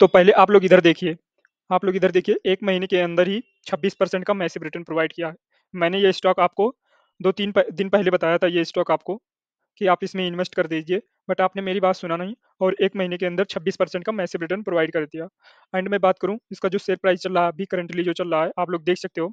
तो पहले आप लोग इधर देखिए आप लोग इधर देखिए एक महीने के अंदर ही 26 परसेंट का मैसिव रिटर्न प्रोवाइड किया है मैंने ये स्टॉक आपको दो तीन दिन पहले बताया था ये स्टॉक आपको कि आप इसमें इन्वेस्ट कर दीजिए बट आपने मेरी बात सुना नहीं और एक महीने के अंदर 26 परसेंट का मैसिव रिटर्न प्रोवाइड कर दिया एंड मैं बात करूँ इसका जो शेयर प्राइस चल रहा है अभी करंटली जो चल रहा है आप लोग देख सकते हो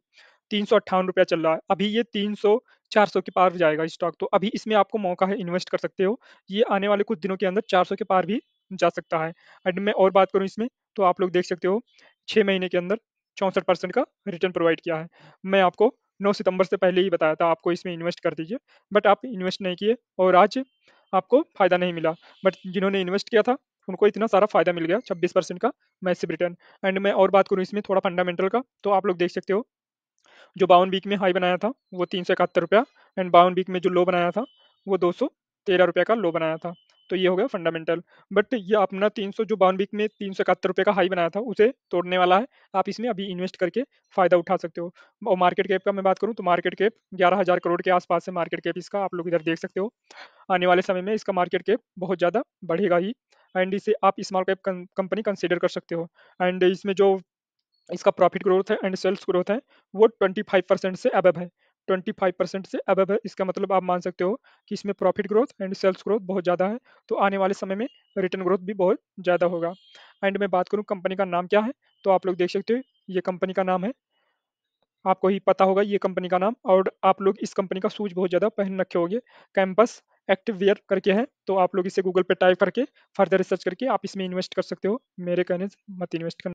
तीन सौ चल रहा है अभी ये तीन सौ सौ के पार जाएगा स्टॉक तो अभी इसमें आपको मौका है इन्वेस्ट कर सकते हो ये आने वाले कुछ दिनों के अंदर सौ के पार भी जा सकता है एंड मैं और बात करूँ इसमें तो आप लोग देख सकते हो छः महीने के अंदर चौंसठ परसेंट का रिटर्न प्रोवाइड किया है मैं आपको 9 सितंबर से पहले ही बताया था आपको इसमें इन्वेस्ट कर दीजिए बट आप इन्वेस्ट नहीं किए और आज आपको फ़ायदा नहीं मिला बट जिन्होंने इन्वेस्ट किया था उनको इतना सारा फायदा मिल गया 26 परसेंट का मैसिव रिटर्न एंड मैं और बात करूँ इसमें थोड़ा फंडामेंटल का तो आप लोग देख सकते हो जो बावन वीक में हाई बनाया था वो तीन सौ इकहत्तर रुपया एंड बावन वीक में जो लो बनाया था वो दो सौ तेरह रुपये का लो बनाया था तो ये हो गया फंडामेंटल बट ये अपना तीन सौ जो बावन वीक में तीन सौ इकहत्तर रुपये का हाई बनाया था उसे तोड़ने वाला है आप इसमें अभी इन्वेस्ट करके फायदा उठा सकते हो और मार्केट कैप का मैं बात करूँ तो मार्केट कैप ग्यारह हज़ार करोड़ के आसपास है मार्केट कैप इसका आप लोग इधर देख सकते हो आने वाले समय में इसका मार्केट कैप बहुत ज़्यादा बढ़ेगा ही एंड इसे आप स्मॉल कैप कंपनी कंसिडर कर सकते हो एंड इसमें जो इसका प्रॉफिट ग्रोथ है एंड सेल्स ग्रोथ है वो ट्वेंटी फाइव परसेंट से अबब है ट्वेंटी फाइव परसेंट से अबब है इसका मतलब आप मान सकते हो कि इसमें profit growth and sales growth बहुत ज़्यादा है तो आने वाले समय में रिटर्न ग्रोथ भी बहुत ज़्यादा होगा एंड मैं बात करूँ कंपनी का नाम क्या है तो आप लोग देख सकते हो ये कंपनी का नाम है आपको ही पता होगा ये कंपनी का नाम और आप लोग इस कंपनी का सूच बहुत ज़्यादा पहन रखे होंगे कैंपस एक्टिव वेयर करके है तो आप लोग इसे गूगल पे टाइप करके फर्दर रिसर्च करके आप इसमें इन्वेस्ट कर सकते हो मेरे कहने से मत इन्वेस्ट करना